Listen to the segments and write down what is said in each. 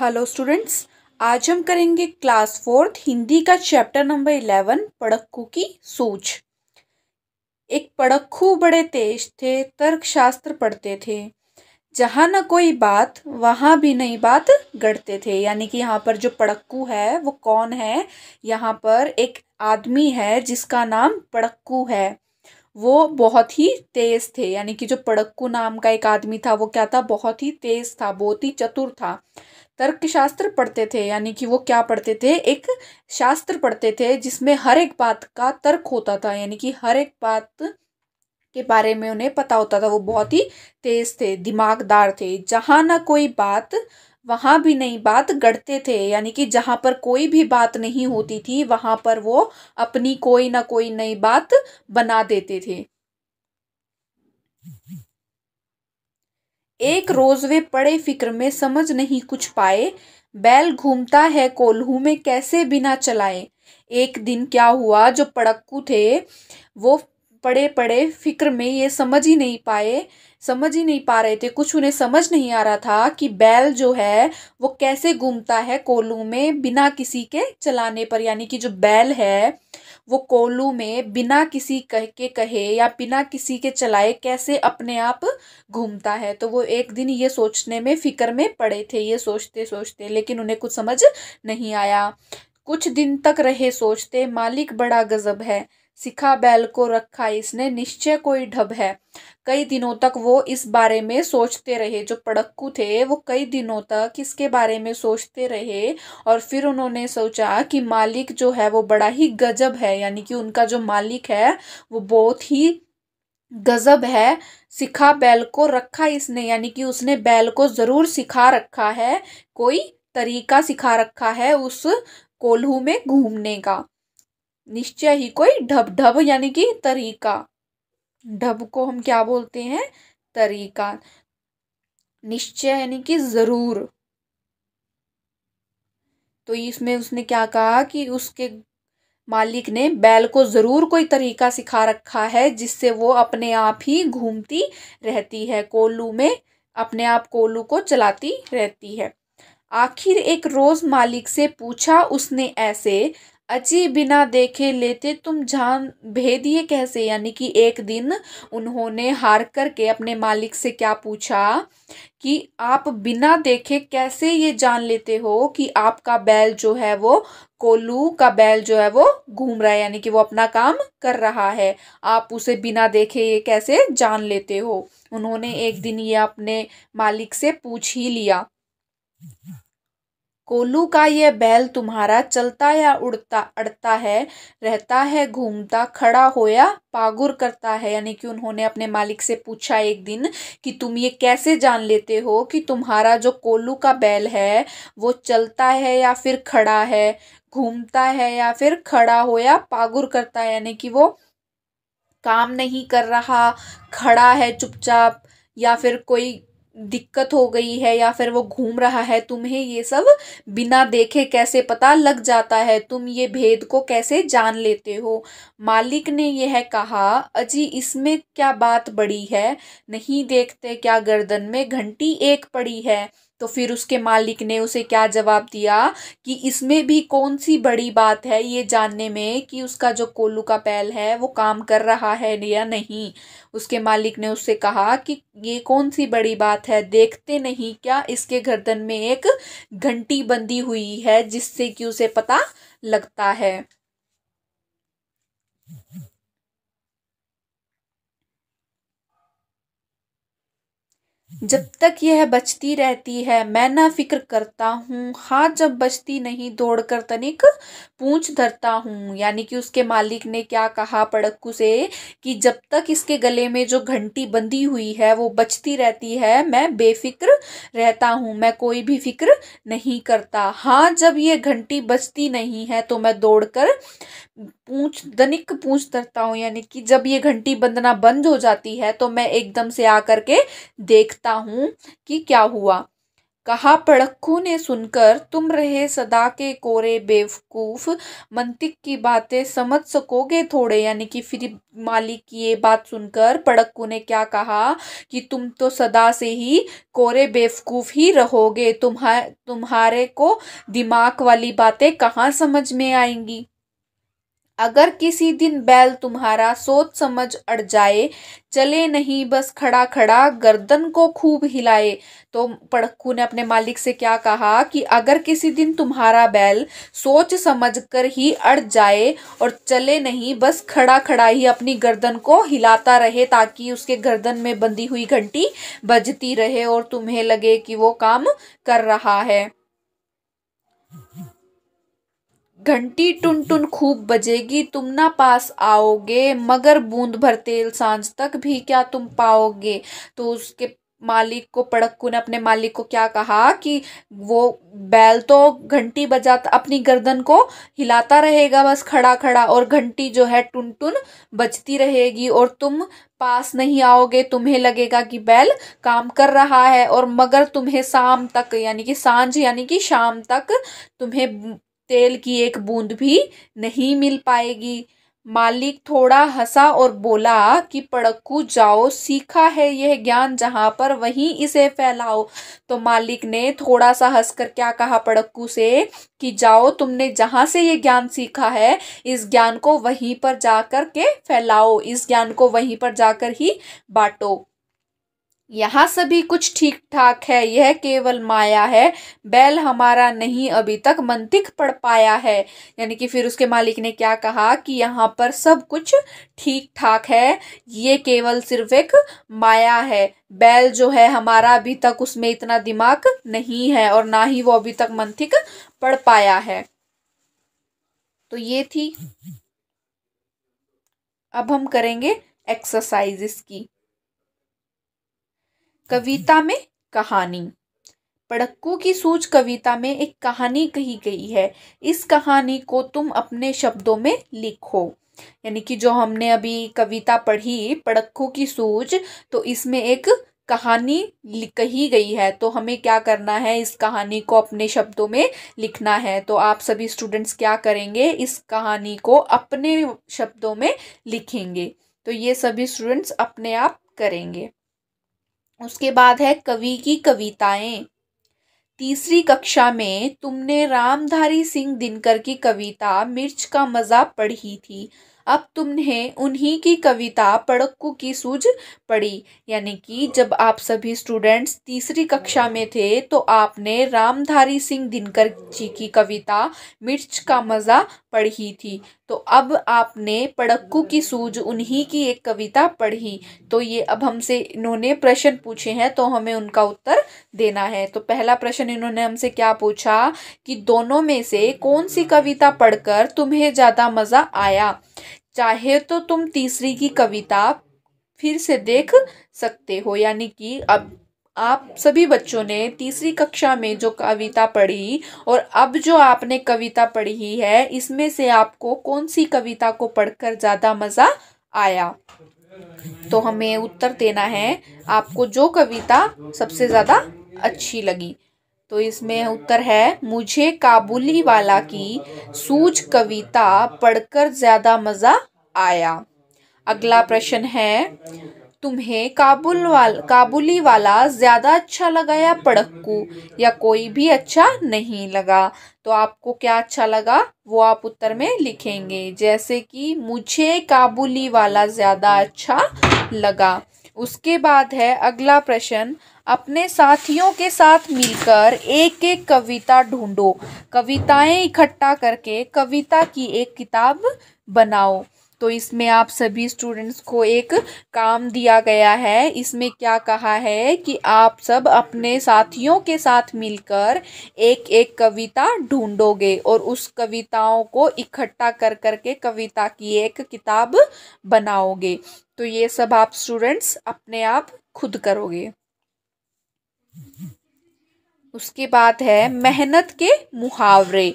hello students आज हम करेंगे क्लास फोर्थ हिंदी का चैप्टर नंबर इलेवन पड़क्कू की सूझ एक पड़क्कू बड़े तेज थे तर्कशास्त्र पढ़ते थे जहाँ ना कोई बात वहाँ भी नई बात गढ़ते थे यानी कि यहाँ पर जो पड़क्कू है वो कौन है यहाँ पर एक आदमी है जिसका नाम पड़क्कू है वो बहुत ही तेज़ थे यानी कि जो पड़क्कू नाम का एक आदमी था वो क्या था बहुत ही तेज़ था बहुत ही चतुर था तर्कशास्त्र पढ़ते थे यानी कि वो क्या पढ़ते थे एक शास्त्र पढ़ते थे जिसमें हर एक बात का तर्क होता था यानी कि हर एक बात के बारे में उन्हें पता होता था वो बहुत ही तेज थे दिमागदार थे जहाँ ना कोई बात वहाँ भी नई बात गढ़ते थे यानी कि जहाँ पर कोई भी बात नहीं होती थी वहाँ पर वो अपनी कोई ना कोई नई बात बना देते थे एक रोज वे पड़े फिक्र में समझ नहीं कुछ पाए बैल घूमता है कोल्हू में कैसे बिना चलाए एक दिन क्या हुआ जो पड़क्कू थे वो पड़े पड़े फ़िक्र में ये समझ ही नहीं पाए समझ ही नहीं पा रहे थे कुछ उन्हें समझ नहीं आ रहा था कि बैल जो है वो कैसे घूमता है कोलू में बिना किसी के चलाने पर यानी कि जो बैल है वो कोलू में बिना किसी कह के कहे या बिना किसी के चलाए कैसे अपने आप घूमता है तो वो एक दिन ये सोचने में फ़िक्र में पड़े थे ये सोचते सोचते लेकिन उन्हें कुछ समझ नहीं आया कुछ दिन तक रहे सोचते मालिक बड़ा गज़ब है सिखा बैल को रखा इसने निश्चय कोई ढब है कई दिनों तक वो इस बारे में सोचते रहे जो पड़क्कू थे वो कई दिनों तक इसके बारे में सोचते रहे और फिर उन्होंने सोचा कि मालिक जो है वो बड़ा ही गजब है यानी कि उनका जो मालिक है वो बहुत ही गजब है सिखा बैल को रखा इसने यानी कि उसने बैल को ज़रूर सिखा रखा है कोई तरीका सिखा रखा है उस कोल्हू में घूमने का निश्चय ही कोई ढब ढब यानी कि तरीका ढब को हम क्या बोलते हैं तरीका निश्चय यानी कि ज़रूर तो इसमें उसने क्या कहा कि उसके मालिक ने बैल को ज़रूर कोई तरीका सिखा रखा है जिससे वो अपने आप ही घूमती रहती है कोल्लू में अपने आप कोल्लू को चलाती रहती है आखिर एक रोज़ मालिक से पूछा उसने ऐसे अची बिना देखे लेते तुम जान भेदिए कैसे यानी कि एक दिन उन्होंने हार करके अपने मालिक से क्या पूछा कि आप बिना देखे कैसे ये जान लेते हो कि आपका बैल जो है वो कोलू का बैल जो है वो घूम रहा है यानी कि वो अपना काम कर रहा है आप उसे बिना देखे ये कैसे जान लेते हो उन्होंने एक दिन ये अपने मालिक से पूछ ही लिया कोलू का यह बैल तुम्हारा चलता या उड़ता अड़ता है रहता है घूमता खड़ा होया पागुर करता है यानी कि उन्होंने अपने मालिक से पूछा एक दिन कि तुम ये कैसे जान लेते हो कि तुम्हारा जो कोल्लू का बैल है वो चलता है या फिर खड़ा है घूमता है या फिर खड़ा होया पागुर करता है यानी कि वो काम नहीं कर रहा खड़ा है चुपचाप या फिर कोई दिक्कत हो गई है या फिर वो घूम रहा है तुम्हें ये सब बिना देखे कैसे पता लग जाता है तुम ये भेद को कैसे जान लेते हो मालिक ने यह कहा अजी इसमें क्या बात बड़ी है नहीं देखते क्या गर्दन में घंटी एक पड़ी है तो फिर उसके मालिक ने उसे क्या जवाब दिया कि इसमें भी कौन सी बड़ी बात है ये जानने में कि उसका जो कोल्लू का पैल है वो काम कर रहा है या नहीं उसके मालिक ने उससे कहा कि ये कौन सी बड़ी बात है देखते नहीं क्या इसके गर्दन में एक घंटी बंदी हुई है जिससे कि उसे पता लगता है जब तक यह बचती रहती है मैं ना फिक्र करता हूँ हाँ जब बचती नहीं दौड़ कर तनिक पूछ धरता हूँ यानी कि उसके मालिक ने क्या कहा पड़क्कू से कि जब तक इसके गले में जो घंटी बंधी हुई है वो बचती रहती है मैं बेफिक्र रहता हूँ मैं कोई भी फिक्र नहीं करता हाँ जब ये घंटी बचती नहीं है तो मैं दौड़ कर पूछ दनिक पूछ धरता हूँ यानी कि जब ये घंटी बंदना बंद हो जाती है तो मैं एकदम से आ कर के देखता हूँ कि क्या हुआ कहा पड़क्कू ने सुनकर तुम रहे सदा के कोरे बेवकूफ़ मंतिक की बातें समझ सकोगे थोड़े यानी कि फिर मालिक की ये बात सुनकर पड़क्कू ने क्या कहा कि तुम तो सदा से ही कोरे बेवकूफ़ ही रहोगे तुम्हारे तुम्हारे को दिमाग वाली बातें कहाँ समझ में आएंगी अगर किसी दिन बैल तुम्हारा सोच समझ अड़ जाए चले नहीं बस खड़ा खड़ा गर्दन को खूब हिलाए तो पड़कू ने अपने मालिक से क्या कहा कि अगर किसी दिन तुम्हारा बैल सोच समझ कर ही अड़ जाए और चले नहीं बस खड़ा खड़ा ही अपनी गर्दन को हिलाता रहे ताकि उसके गर्दन में बंधी हुई घंटी बजती रहे और तुम्हें लगे कि वो काम कर रहा है घंटी टुन टुन खूब बजेगी तुम ना पास आओगे मगर बूंद भर तेल सांझ तक भी क्या तुम पाओगे तो उसके मालिक को पड़क्कू ने अपने मालिक को क्या कहा कि वो बैल तो घंटी बजाता अपनी गर्दन को हिलाता रहेगा बस खड़ा खड़ा और घंटी जो है टुन टुन बजती रहेगी और तुम पास नहीं आओगे तुम्हें लगेगा कि बैल काम कर रहा है और मगर तुम्हें शाम तक यानी कि सांझ यानी कि शाम तक तुम्हें तेल की एक बूंद भी नहीं मिल पाएगी मालिक थोड़ा हंसा और बोला कि पड़क्कू जाओ सीखा है यह ज्ञान जहाँ पर वहीं इसे फैलाओ तो मालिक ने थोड़ा सा हंसकर क्या कहा पड़क्कू से कि जाओ तुमने जहाँ से ये ज्ञान सीखा है इस ज्ञान को वहीं पर जाकर के फैलाओ इस ज्ञान को वहीं पर जाकर ही बांटो यहाँ सभी कुछ ठीक ठाक है यह केवल माया है बैल हमारा नहीं अभी तक मंतिक पड़ पाया है यानी कि फिर उसके मालिक ने क्या कहा कि यहाँ पर सब कुछ ठीक ठाक है ये केवल सिर्फ एक माया है बैल जो है हमारा अभी तक उसमें इतना दिमाग नहीं है और ना ही वो अभी तक मंथिक पढ़ पाया है तो ये थी अब हम करेंगे एक्सरसाइज इसकी कविता में कहानी पड़क्कू की सूझ कविता में एक कहानी कही गई है इस कहानी को तुम अपने शब्दों में लिखो यानी कि जो हमने अभी कविता पढ़ी पड़क्कू की सूझ तो इसमें एक कहानी कही गई है तो हमें क्या करना है इस कहानी को अपने शब्दों में लिखना है तो आप सभी स्टूडेंट्स क्या करेंगे इस कहानी को अपने शब्दों में लिखेंगे तो ये सभी स्टूडेंट्स अपने आप करेंगे उसके बाद है कवि की कविताएं तीसरी कक्षा में तुमने रामधारी सिंह दिनकर की कविता मिर्च का मज़ा पढ़ी थी अब तुमने उन्हीं की कविता पड़क्कू की सूझ पढ़ी यानी कि जब आप सभी स्टूडेंट्स तीसरी कक्षा में थे तो आपने रामधारी सिंह दिनकर जी की कविता मिर्च का मज़ा पढ़ी थी तो अब आपने पड़क्कू की सूझ उन्हीं की एक कविता पढ़ी तो ये अब हमसे इन्होंने प्रश्न पूछे हैं तो हमें उनका उत्तर देना है तो पहला प्रश्न इन्होंने हमसे क्या पूछा कि दोनों में से कौन सी कविता पढ़कर तुम्हें ज़्यादा मज़ा आया चाहे तो तुम तीसरी की कविता फिर से देख सकते हो यानी कि अब आप सभी बच्चों ने तीसरी कक्षा में जो कविता पढ़ी और अब जो आपने कविता पढ़ी है इसमें से आपको कौन सी कविता को पढ़कर ज़्यादा मज़ा आया तो हमें उत्तर देना है आपको जो कविता सबसे ज़्यादा अच्छी लगी तो इसमें उत्तर है मुझे काबुली वाला की सूझ कविता पढ़कर ज़्यादा मज़ा आया अगला प्रश्न है तुम्हें काबुल वाल काबुली वाला ज़्यादा अच्छा लगा या पड़क्कू या कोई भी अच्छा नहीं लगा तो आपको क्या अच्छा लगा वो आप उत्तर में लिखेंगे जैसे कि मुझे काबुली वाला ज़्यादा अच्छा लगा उसके बाद है अगला प्रश्न अपने साथियों के साथ मिलकर एक एक कविता ढूंढो कविताएं इकट्ठा करके कविता की एक किताब बनाओ तो इसमें आप सभी स्टूडेंट्स को एक काम दिया गया है इसमें क्या कहा है कि आप सब अपने साथियों के साथ मिलकर एक एक कविता ढूंढोगे और उस कविताओं को इकट्ठा कर करके कविता की एक किताब बनाओगे तो ये सब आप स्टूडेंट्स अपने आप खुद करोगे उसके बाद है मेहनत के मुहावरे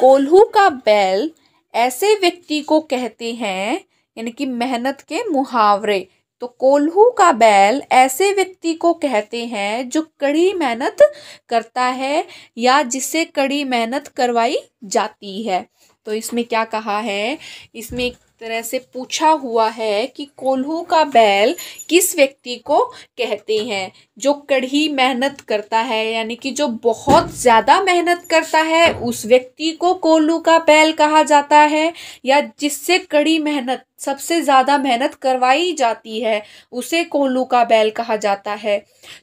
कोल्हू का बैल ऐसे व्यक्ति को कहते हैं यानी कि मेहनत के मुहावरे तो कोल्हू का बैल ऐसे व्यक्ति को कहते हैं जो कड़ी मेहनत करता है या जिससे कड़ी मेहनत करवाई जाती है तो इसमें क्या कहा है इसमें तरह से पूछा हुआ है कि कोल्हू का बैल किस व्यक्ति को कहते हैं जो कड़ी मेहनत करता है यानी कि जो बहुत ज़्यादा मेहनत करता है उस व्यक्ति को कोल्हू का बैल कहा जाता है या जिससे कड़ी मेहनत सबसे ज़्यादा मेहनत करवाई जाती है उसे कोल्हू का बैल कहा जाता है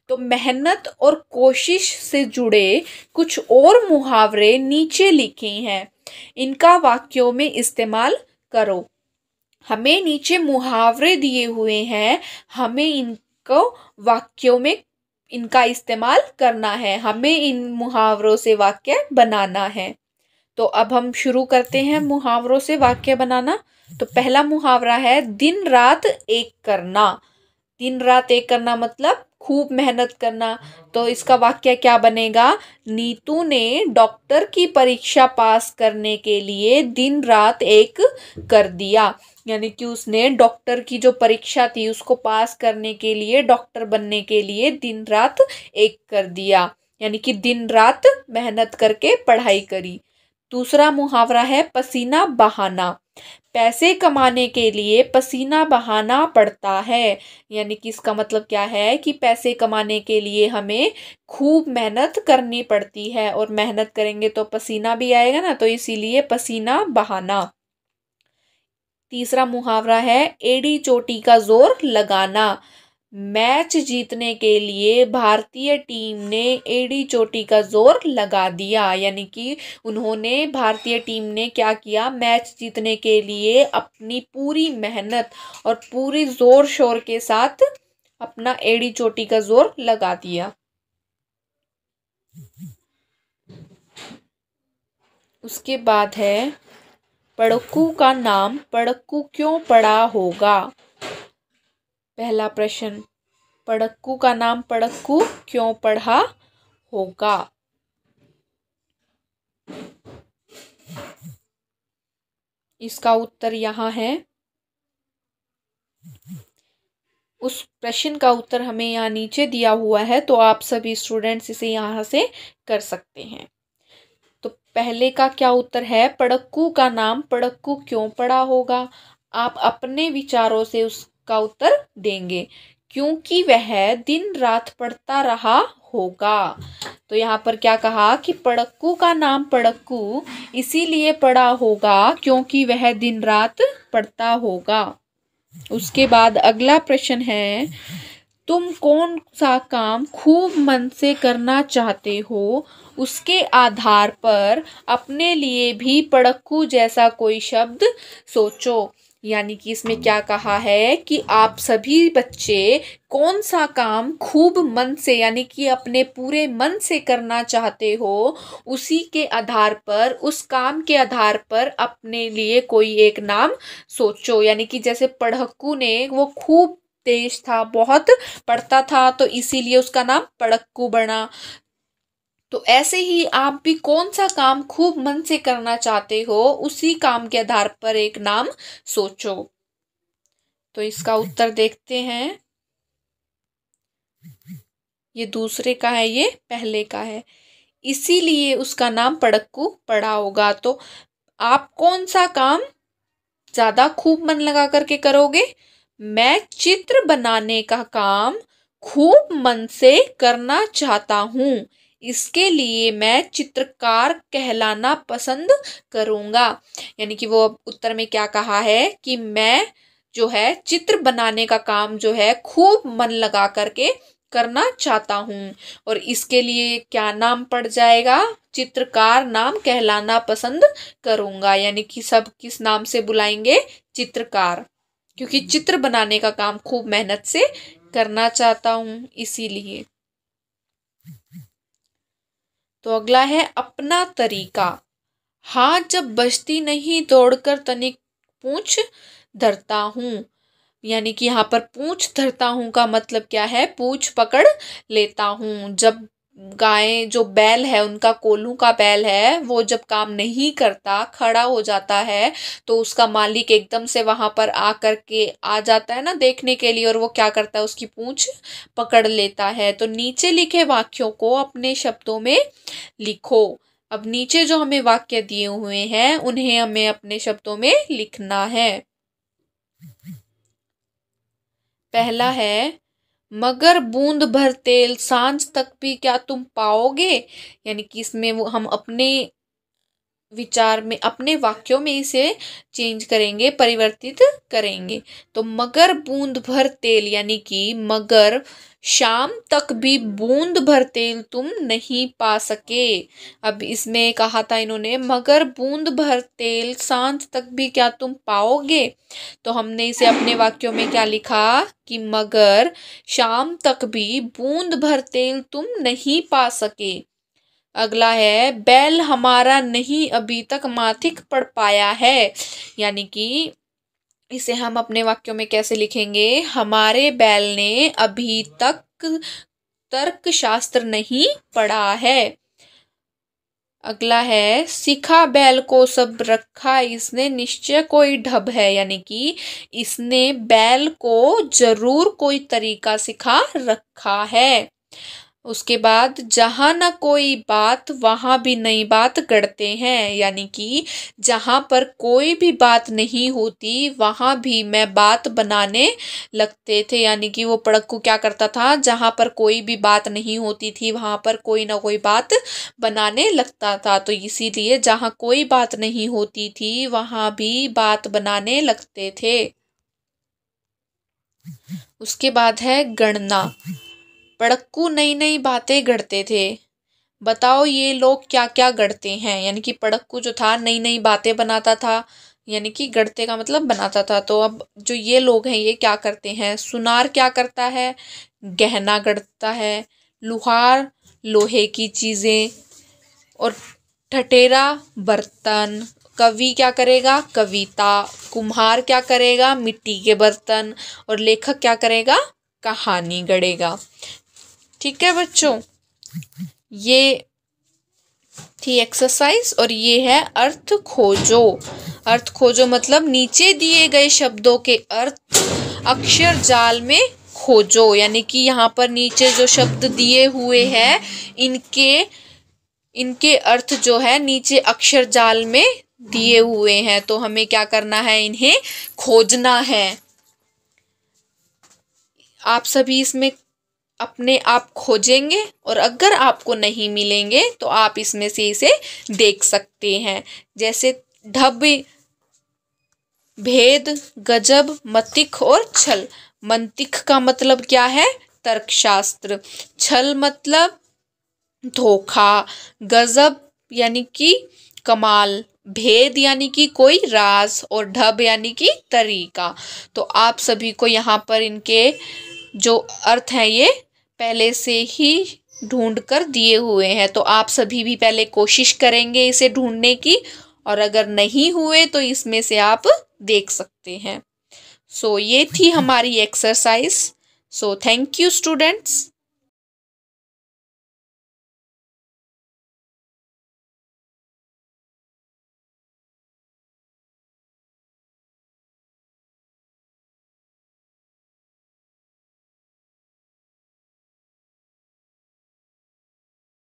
तो मेहनत और कोशिश से जुड़े कुछ और मुहावरे नीचे लिखे हैं इनका वाक्यों में इस्तेमाल करो हमें नीचे मुहावरे दिए हुए हैं हमें इनको वाक्यों में इनका इस्तेमाल करना है हमें इन मुहावरों से वाक्य बनाना है तो अब हम शुरू करते हैं मुहावरों से वाक्य बनाना तो पहला मुहावरा है दिन रात एक करना दिन रात एक करना मतलब खूब मेहनत करना तो इसका वाक्य क्या बनेगा नीतू ने डॉक्टर की परीक्षा पास करने के लिए दिन रात एक कर दिया यानी कि उसने डॉक्टर की जो परीक्षा थी उसको पास करने के लिए डॉक्टर बनने के लिए दिन रात एक कर दिया यानी कि दिन रात मेहनत करके पढ़ाई करी दूसरा मुहावरा है पसीना बहाना पैसे कमाने के लिए पसीना बहाना पड़ता है यानी कि इसका मतलब क्या है कि पैसे कमाने के लिए हमें खूब मेहनत करनी पड़ती है और मेहनत करेंगे तो पसीना भी आएगा ना तो इसीलिए पसीना बहाना तीसरा मुहावरा है एड़ी चोटी का जोर लगाना मैच जीतने के लिए भारतीय टीम ने एड़ी चोटी का जोर लगा दिया यानी कि उन्होंने भारतीय टीम ने क्या किया मैच जीतने के लिए अपनी पूरी मेहनत और पूरी जोर शोर के साथ अपना एड़ी चोटी का जोर लगा दिया उसके बाद है पड़क्कू का नाम पड़क्कू क्यों पड़ा होगा पहला प्रश्न पड़क्कू का नाम पड़क्कू क्यों पढ़ा होगा इसका उत्तर यहाँ है उस प्रश्न का उत्तर हमें यहाँ नीचे दिया हुआ है तो आप सभी स्टूडेंट्स इसे यहाँ से कर सकते हैं तो पहले का क्या उत्तर है पड़क्कू का नाम पड़क्कू क्यों पड़ा होगा आप अपने विचारों से उस का उत्तर देंगे क्योंकि वह दिन रात पढ़ता रहा होगा तो यहाँ पर क्या कहा कि पड़क्कू का नाम पड़क्कू इसीलिए पड़ा होगा क्योंकि वह दिन रात पढ़ता होगा उसके बाद अगला प्रश्न है तुम कौन सा काम खूब मन से करना चाहते हो उसके आधार पर अपने लिए भी पड़क्कू जैसा कोई शब्द सोचो यानी कि इसमें क्या कहा है कि आप सभी बच्चे कौन सा काम खूब मन से यानी कि अपने पूरे मन से करना चाहते हो उसी के आधार पर उस काम के आधार पर अपने लिए कोई एक नाम सोचो यानी कि जैसे पढ़क्कू ने वो खूब तेज था बहुत पढ़ता था तो इसीलिए उसका नाम पड़क्कू बना तो ऐसे ही आप भी कौन सा काम खूब मन से करना चाहते हो उसी काम के आधार पर एक नाम सोचो तो इसका उत्तर देखते हैं ये दूसरे का है ये पहले का है इसीलिए उसका नाम पड़क्कू पड़ा होगा तो आप कौन सा काम ज़्यादा खूब मन लगा करके करोगे मैं चित्र बनाने का काम खूब मन से करना चाहता हूं इसके लिए मैं चित्रकार कहलाना पसंद करूँगा यानी कि वो उत्तर में क्या कहा है कि मैं जो है चित्र बनाने का काम जो है खूब मन लगा करके करना चाहता हूँ और इसके लिए क्या नाम पड़ जाएगा चित्रकार नाम कहलाना पसंद करूँगा यानी कि सब किस नाम से बुलाएंगे चित्रकार क्योंकि चित्र बनाने का काम खूब मेहनत से करना चाहता हूँ इसीलिए तो अगला है अपना तरीका हाथ जब बजती नहीं दौड़कर तनिक पूछ धरता हूँ यानी कि यहाँ पर पूछ धरता हूँ का मतलब क्या है पूछ पकड़ लेता हूँ जब गायें जो बैल है उनका कोल्हू का बैल है वो जब काम नहीं करता खड़ा हो जाता है तो उसका मालिक एकदम से वहां पर आकर के आ जाता है ना देखने के लिए और वो क्या करता है उसकी पूंछ पकड़ लेता है तो नीचे लिखे वाक्यों को अपने शब्दों में लिखो अब नीचे जो हमें वाक्य दिए हुए हैं उन्हें हमें अपने शब्दों में लिखना है पहला है मगर बूंद भर तेल सांझ तक भी क्या तुम पाओगे यानी कि इसमें वो हम अपने विचार में अपने वाक्यों में इसे चेंज करेंगे परिवर्तित करेंगे तो मगर बूंद भर तेल यानी कि मगर शाम तक भी बूंद भर तेल तुम नहीं पा सके अब इसमें कहा था इन्होंने मगर बूंद भर तेल सांझ तक भी क्या तुम पाओगे तो हमने इसे अपने वाक्यों में क्या लिखा कि मगर शाम तक भी बूंद भर तेल तुम नहीं पा सके अगला है बैल हमारा नहीं अभी तक माथिक पढ़ पाया है यानी कि इसे हम अपने वाक्यों में कैसे लिखेंगे हमारे बैल ने अभी तक तर्क शास्त्र नहीं पढ़ा है अगला है सिखा बैल को सब रखा इसने निश्चय कोई ढब है यानी कि इसने बैल को जरूर कोई तरीका सिखा रखा है उसके बाद जहाँ ना कोई बात वहाँ भी नई बात गढ़ते हैं यानी कि जहाँ पर कोई भी बात नहीं होती वहाँ भी मैं बात बनाने लगते थे यानी कि वो पड़क्कू क्या करता था जहाँ पर कोई भी बात नहीं होती थी वहाँ पर कोई ना कोई बात बनाने लगता था तो इसीलिए जहाँ कोई बात नहीं होती थी वहाँ भी बात बनाने लगते थे उसके बाद है गणना पड़क्कू नई नई बातें गढ़ते थे बताओ ये लोग क्या क्या गढ़ते हैं यानी कि पड़क्कू जो था नई नई बातें बनाता था यानी कि गढ़ते का मतलब बनाता था तो अब जो ये लोग हैं ये क्या करते हैं सुनार क्या करता है गहना गढ़ता है लुहार लोहे की चीज़ें और ठटेरा बर्तन कवि क्या करेगा कविता कुम्हार क्या करेगा मिट्टी के बर्तन और लेखक क्या करेगा कहानी गढ़ेगा ठीक है बच्चों ये थी एक्सरसाइज और ये है अर्थ खोजो अर्थ खोजो मतलब नीचे दिए गए शब्दों के अर्थ अक्षर जाल में खोजो यानी कि यहाँ पर नीचे जो शब्द दिए हुए हैं इनके इनके अर्थ जो है नीचे अक्षर जाल में दिए हुए हैं तो हमें क्या करना है इन्हें खोजना है आप सभी इसमें अपने आप खोजेंगे और अगर आपको नहीं मिलेंगे तो आप इसमें से इसे देख सकते हैं जैसे ढब भेद गजब मतिक और छल मंतिक का मतलब क्या है तर्कशास्त्र छल मतलब धोखा गजब यानी कि कमाल भेद यानी कि कोई राज और ढब यानी कि तरीका तो आप सभी को यहाँ पर इनके जो अर्थ हैं ये पहले से ही ढूंढ कर दिए हुए हैं तो आप सभी भी पहले कोशिश करेंगे इसे ढूंढने की और अगर नहीं हुए तो इसमें से आप देख सकते हैं सो so, ये थी हमारी exercise so thank you students